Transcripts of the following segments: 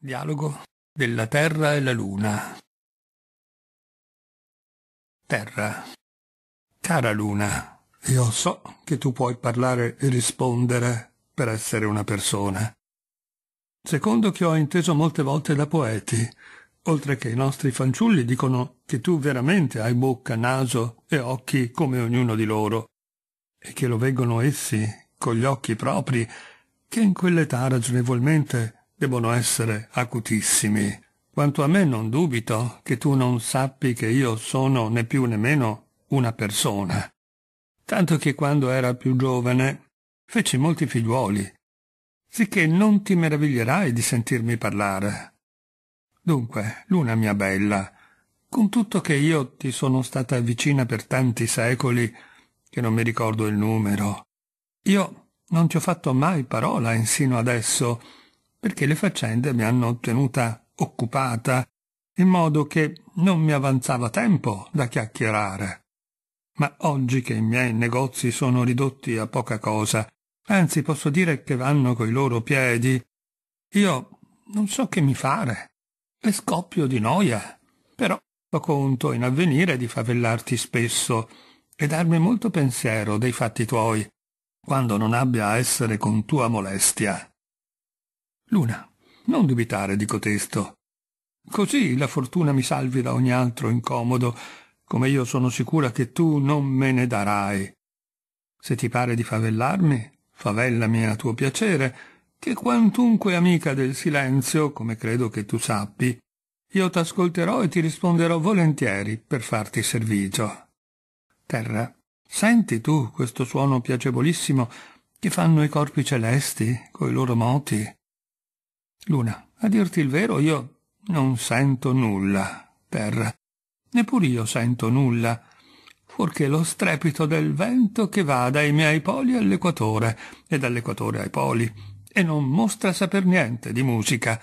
Dialogo della Terra e la Luna. Terra. Cara Luna, io so che tu puoi parlare e rispondere per essere una persona. Secondo che ho inteso molte volte da poeti, oltre che i nostri fanciulli dicono che tu veramente hai bocca, naso e occhi come ognuno di loro, e che lo veggono essi, con gli occhi propri, che in quell'età ragionevolmente debbono essere acutissimi. Quanto a me non dubito che tu non sappi che io sono né più né meno una persona. Tanto che quando era più giovane feci molti figliuoli, sicché non ti meraviglierai di sentirmi parlare. Dunque, luna mia bella, con tutto che io ti sono stata vicina per tanti secoli, che non mi ricordo il numero, io non ti ho fatto mai parola insino adesso, perché le faccende mi hanno tenuta occupata, in modo che non mi avanzava tempo da chiacchierare. Ma oggi che i miei negozi sono ridotti a poca cosa, anzi posso dire che vanno coi loro piedi, io non so che mi fare e scoppio di noia. Però ho conto in avvenire di favellarti spesso e darmi molto pensiero dei fatti tuoi, quando non abbia a essere con tua molestia. Luna, non dubitare di cotesto. Così la fortuna mi salvi da ogni altro incomodo, come io sono sicura che tu non me ne darai. Se ti pare di favellarmi, favellami a tuo piacere, che quantunque amica del silenzio, come credo che tu sappi, io t'ascolterò e ti risponderò volentieri per farti servigio. Terra, senti tu questo suono piacevolissimo che fanno i corpi celesti coi loro moti? Luna, a dirti il vero io non sento nulla, Terra. Neppur io sento nulla, fuorché lo strepito del vento che va dai miei poli all'equatore e dall'equatore ai poli, e non mostra saper niente di musica.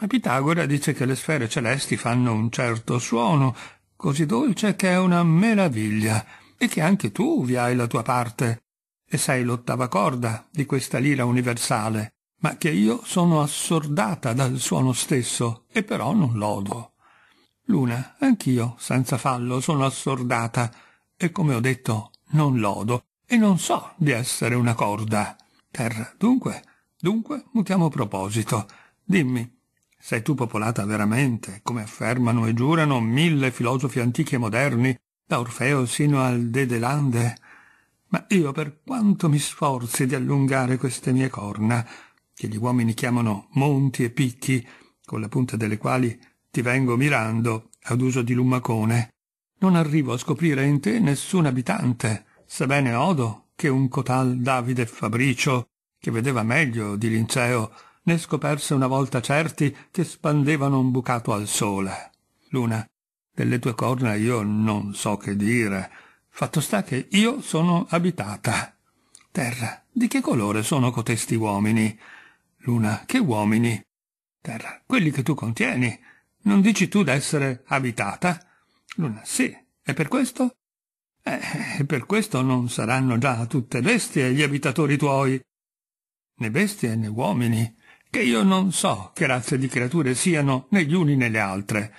Ma Pitagora dice che le sfere celesti fanno un certo suono, così dolce che è una meraviglia, e che anche tu vi hai la tua parte, e sei l'ottava corda di questa lira universale ma che io sono assordata dal suono stesso e però non lodo. Luna, anch'io, senza fallo, sono assordata e come ho detto, non lodo e non so di essere una corda. Terra, dunque, dunque mutiamo proposito. Dimmi, sei tu popolata veramente, come affermano e giurano mille filosofi antichi e moderni, da Orfeo sino al Dedelande? Ma io, per quanto mi sforzi di allungare queste mie corna, che gli uomini chiamano monti e picchi, con la punta delle quali ti vengo mirando ad uso di lumacone, non arrivo a scoprire in te nessun abitante, sebbene odo che un cotal Davide Fabricio, che vedeva meglio di Linceo, ne scoperse una volta certi che spandevano un bucato al sole. Luna, delle tue corna io non so che dire. Fatto sta che io sono abitata. Terra, di che colore sono cotesti uomini? Luna, che uomini? Terra, quelli che tu contieni. Non dici tu d'essere abitata? Luna, sì. E per questo? Eh, e per questo non saranno già tutte bestie gli abitatori tuoi. Né bestie né uomini, che io non so che razze di creature siano né gli uni né le altre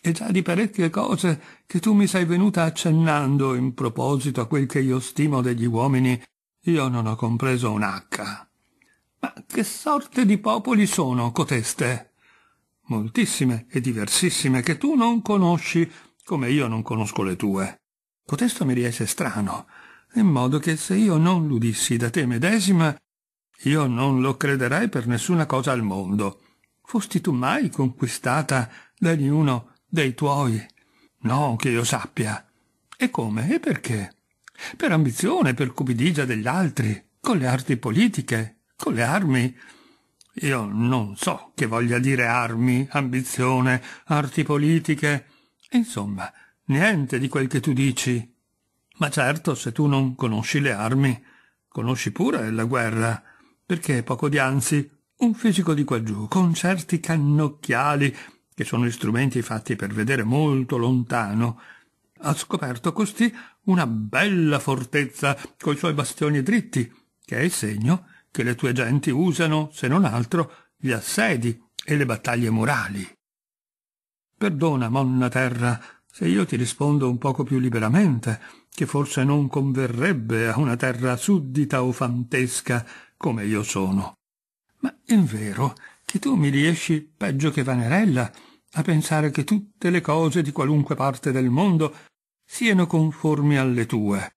e già di parecchie cose che tu mi sei venuta accennando in proposito a quel che io stimo degli uomini, io non ho compreso un'acca. Ma che sorte di popoli sono coteste? Moltissime e diversissime che tu non conosci, come io non conosco le tue. Cotesto mi riesce strano, in modo che se io non l'udissi da te medesima, io non lo crederei per nessuna cosa al mondo. Fosti tu mai conquistata da niuno dei tuoi? No, che io sappia. E come? E perché? Per ambizione, per cupidigia degli altri, con le arti politiche, con le armi? Io non so che voglia dire armi, ambizione, arti politiche. Insomma, niente di quel che tu dici. Ma certo, se tu non conosci le armi, conosci pure la guerra, perché poco dianzi un fisico di quaggiù, con certi cannocchiali, che sono strumenti fatti per vedere molto lontano, ha scoperto così una bella fortezza coi suoi bastioni dritti, che è il segno che le tue genti usano, se non altro, gli assedi e le battaglie morali. Perdona, monna terra, se io ti rispondo un poco più liberamente, che forse non converrebbe a una terra suddita o fantesca come io sono. Ma è vero che tu mi riesci peggio che Vanerella a pensare che tutte le cose di qualunque parte del mondo siano conformi alle tue,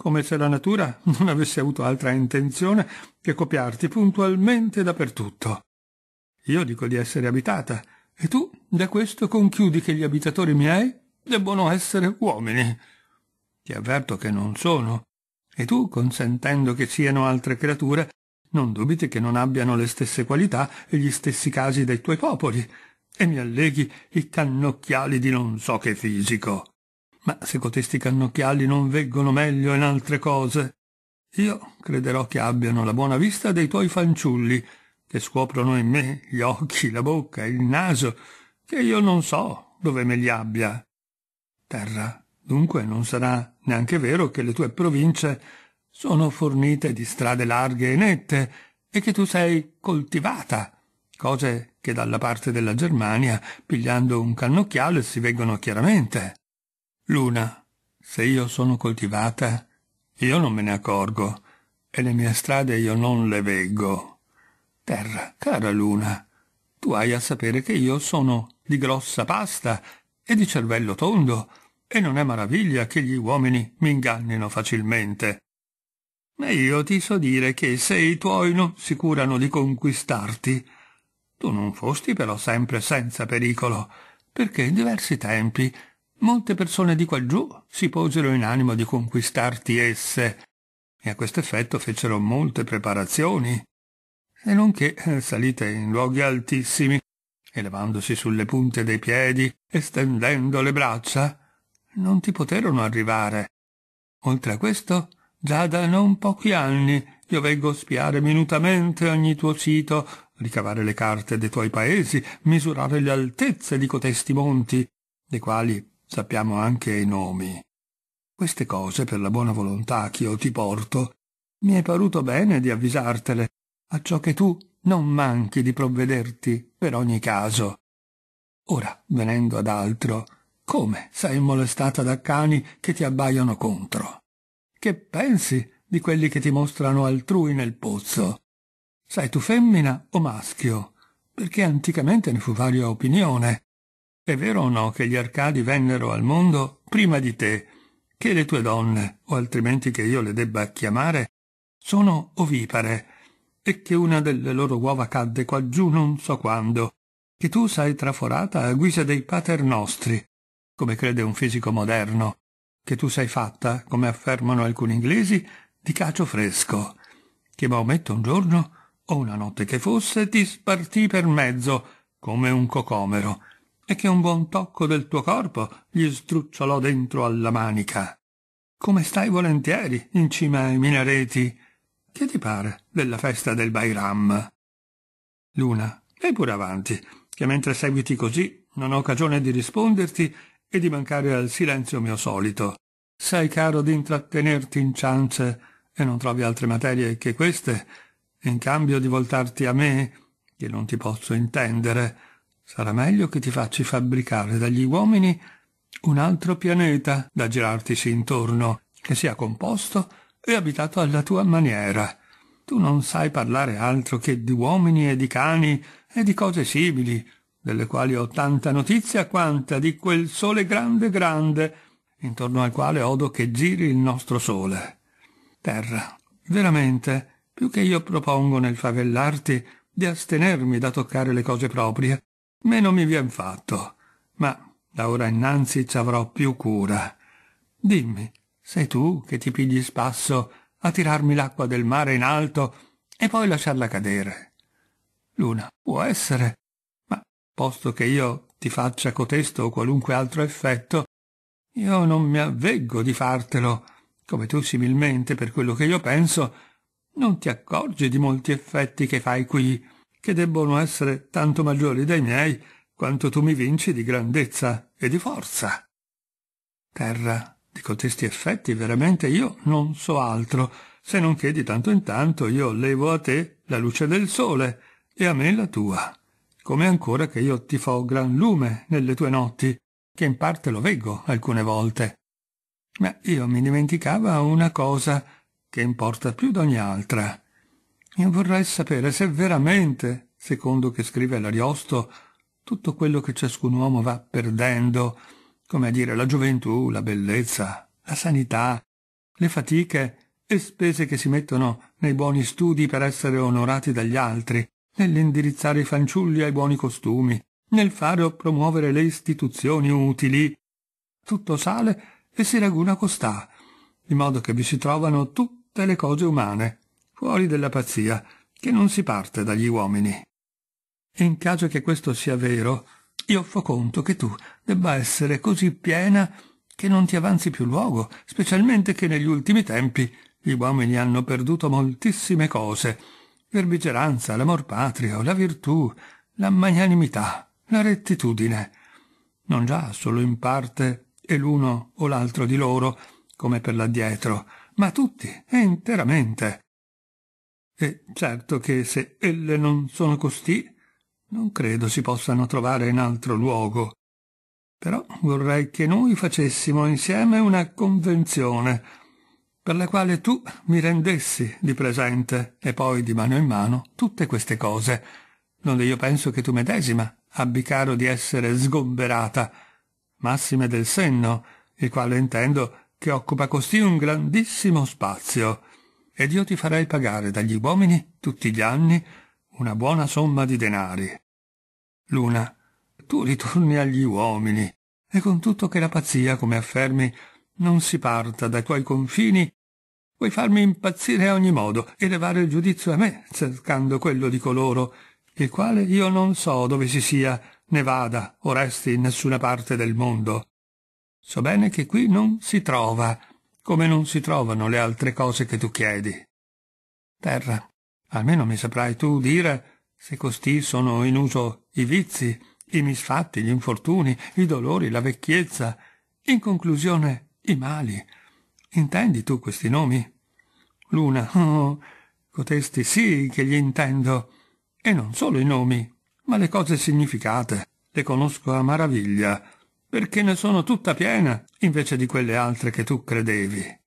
come se la natura non avesse avuto altra intenzione che copiarti puntualmente dappertutto. Io dico di essere abitata, e tu da questo conchiudi che gli abitatori miei debbono essere uomini. Ti avverto che non sono, e tu, consentendo che siano altre creature, non dubiti che non abbiano le stesse qualità e gli stessi casi dei tuoi popoli, e mi alleghi i cannocchiali di non so che fisico ma se cotesti cannocchiali non veggono meglio in altre cose, io crederò che abbiano la buona vista dei tuoi fanciulli, che scoprono in me gli occhi, la bocca, il naso, che io non so dove me li abbia. Terra, dunque non sarà neanche vero che le tue province sono fornite di strade larghe e nette, e che tu sei coltivata, cose che dalla parte della Germania, pigliando un cannocchiale, si vedono chiaramente. Luna, se io sono coltivata, io non me ne accorgo, e le mie strade io non le veggo. Terra, cara Luna, tu hai a sapere che io sono di grossa pasta e di cervello tondo, e non è maraviglia che gli uomini mi ingannino facilmente. Ma io ti so dire che se i tuoi non si curano di conquistarti, tu non fosti però sempre senza pericolo, perché in diversi tempi molte persone di quaggiù si posero in animo di conquistarti esse, e a questo effetto fecero molte preparazioni, e nonché eh, salite in luoghi altissimi, elevandosi sulle punte dei piedi, estendendo le braccia, non ti poterono arrivare. Oltre a questo, già da non pochi anni io vengo spiare minutamente ogni tuo sito, ricavare le carte dei tuoi paesi, misurare le altezze di cotesti monti, dei quali sappiamo anche i nomi. Queste cose, per la buona volontà ch'io ti porto, mi è paruto bene di avvisartele, acciò che tu non manchi di provvederti per ogni caso. Ora, venendo ad altro, come sei molestata da cani che ti abbaiono contro? Che pensi di quelli che ti mostrano altrui nel pozzo? Sei tu femmina o maschio? Perché anticamente ne fu varia opinione è vero o no che gli Arcadi vennero al mondo prima di te, che le tue donne, o altrimenti che io le debba chiamare, sono ovipare, e che una delle loro uova cadde qua giù non so quando, che tu sei traforata a guisa dei pater nostri, come crede un fisico moderno, che tu sei fatta, come affermano alcuni inglesi, di cacio fresco, che Maometto un giorno, o una notte che fosse, ti spartì per mezzo, come un cocomero, e che un buon tocco del tuo corpo gli sdrucciolò dentro alla manica. Come stai volentieri in cima ai minareti? Che ti pare della festa del Bairam? Luna, vai pure avanti, che mentre seguiti così non ho cagione di risponderti e di mancare al silenzio mio solito. Sei caro di intrattenerti in ciance e non trovi altre materie che queste, in cambio di voltarti a me, che non ti posso intendere, Sarà meglio che ti facci fabbricare dagli uomini un altro pianeta da girartisi intorno, che sia composto e abitato alla tua maniera. Tu non sai parlare altro che di uomini e di cani e di cose simili, delle quali ho tanta notizia quanta di quel sole grande grande, intorno al quale odo che giri il nostro sole. Terra, veramente, più che io propongo nel favellarti di astenermi da toccare le cose proprie, Meno mi vien fatto, ma da ora innanzi ci avrò più cura. Dimmi, sei tu che ti pigli spasso a tirarmi l'acqua del mare in alto e poi lasciarla cadere? Luna, può essere, ma posto che io ti faccia cotesto o qualunque altro effetto, io non mi avveggo di fartelo, come tu similmente per quello che io penso, non ti accorgi di molti effetti che fai qui, che debbono essere tanto maggiori dei miei quanto tu mi vinci di grandezza e di forza. Terra, di cotesti effetti veramente io non so altro, se non che di tanto in tanto io levo a te la luce del sole e a me la tua, come ancora che io ti fo gran lume nelle tue notti, che in parte lo veggo alcune volte. Ma io mi dimenticava una cosa che importa più d'ogni altra, io vorrei sapere se veramente, secondo che scrive l'Ariosto, tutto quello che ciascun uomo va perdendo, come a dire la gioventù, la bellezza, la sanità, le fatiche e spese che si mettono nei buoni studi per essere onorati dagli altri, nell'indirizzare i fanciulli ai buoni costumi, nel fare o promuovere le istituzioni utili. Tutto sale e si raguna costà, di modo che vi si trovano tutte le cose umane, fuori della pazzia, che non si parte dagli uomini. In caso che questo sia vero, io fo conto che tu debba essere così piena che non ti avanzi più luogo, specialmente che negli ultimi tempi gli uomini hanno perduto moltissime cose, verbigeranza, l'amor patrio, la virtù, la magnanimità, la rettitudine, non già solo in parte e l'uno o l'altro di loro, come per l'addietro, ma tutti e interamente. E certo che se elle non sono costì, non credo si possano trovare in altro luogo. Però vorrei che noi facessimo insieme una convenzione, per la quale tu mi rendessi di presente e poi di mano in mano tutte queste cose, donde io penso che tu medesima abbi caro di essere sgomberata, massime del senno, il quale intendo che occupa così un grandissimo spazio, ed io ti farei pagare dagli uomini tutti gli anni una buona somma di denari. Luna, tu ritorni agli uomini, e con tutto che la pazzia, come affermi, non si parta dai tuoi confini, vuoi farmi impazzire a ogni modo e levare il giudizio a me, cercando quello di coloro, il quale io non so dove si sia, né vada, o resti in nessuna parte del mondo. So bene che qui non si trova, come non si trovano le altre cose che tu chiedi. Terra, almeno mi saprai tu dire se costì sono in uso i vizi, i misfatti, gli infortuni, i dolori, la vecchiezza, in conclusione i mali. Intendi tu questi nomi? Luna, oh, cotesti sì che gli intendo, e non solo i nomi, ma le cose significate, le conosco a maraviglia, perché ne sono tutta piena, invece di quelle altre che tu credevi.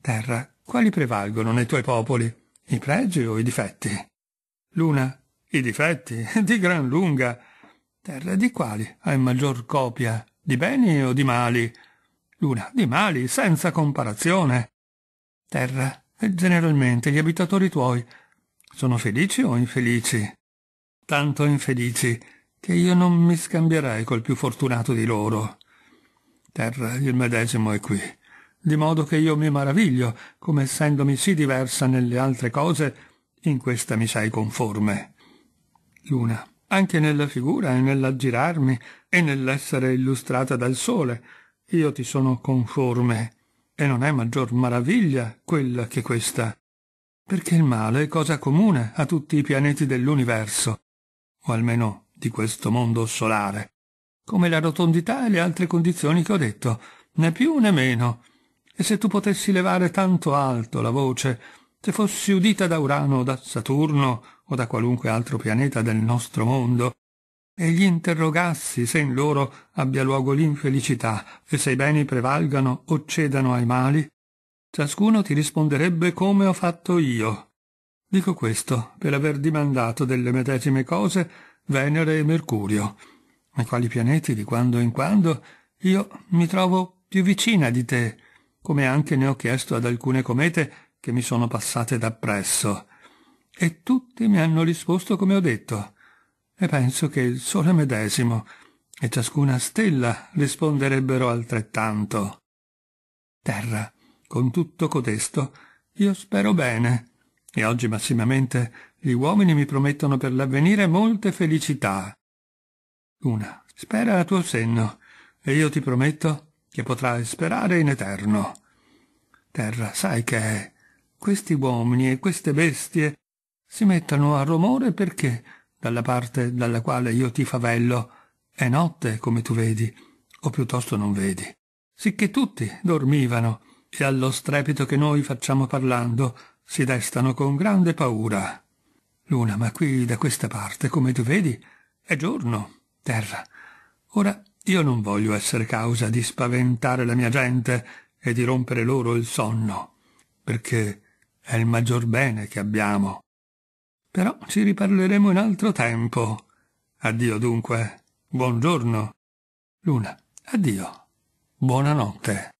Terra, quali prevalgono nei tuoi popoli? I pregi o i difetti? Luna, i difetti, di gran lunga. Terra, di quali hai maggior copia? Di beni o di mali? Luna, di mali, senza comparazione. Terra, e generalmente gli abitatori tuoi sono felici o infelici? Tanto infelici che io non mi scambierei col più fortunato di loro. Terra, il medesimo è qui. Di modo che io mi maraviglio, come essendomi sì diversa nelle altre cose, in questa mi sei conforme. Luna. Anche nella figura e nell'aggirarmi e nell'essere illustrata dal sole, io ti sono conforme. E non è maggior maraviglia quella che questa. Perché il male è cosa comune a tutti i pianeti dell'universo, o almeno di questo mondo solare, come la rotondità e le altre condizioni che ho detto, né più né meno. E se tu potessi levare tanto alto la voce, se fossi udita da Urano o da Saturno o da qualunque altro pianeta del nostro mondo, e gli interrogassi se in loro abbia luogo l'infelicità e se i beni prevalgano o cedano ai mali, ciascuno ti risponderebbe come ho fatto io. Dico questo per aver dimandato delle medesime cose Venere e Mercurio, ai quali pianeti di quando in quando io mi trovo più vicina di te, come anche ne ho chiesto ad alcune comete che mi sono passate dappresso. E tutti mi hanno risposto come ho detto, e penso che il Sole medesimo e ciascuna stella risponderebbero altrettanto. Terra, con tutto codesto, io spero bene, e oggi massimamente gli uomini mi promettono per l'avvenire molte felicità. Una, spera a tuo senno, e io ti prometto che potrai sperare in eterno. Terra, sai che è? Questi uomini e queste bestie si mettono a romore perché, dalla parte dalla quale io ti favello, è notte, come tu vedi, o piuttosto non vedi, sicché tutti dormivano, e allo strepito che noi facciamo parlando si destano con grande paura. Luna, ma qui da questa parte, come tu vedi, è giorno, terra. Ora io non voglio essere causa di spaventare la mia gente e di rompere loro il sonno, perché è il maggior bene che abbiamo. Però ci riparleremo in altro tempo. Addio dunque. Buongiorno. Luna, addio. Buonanotte.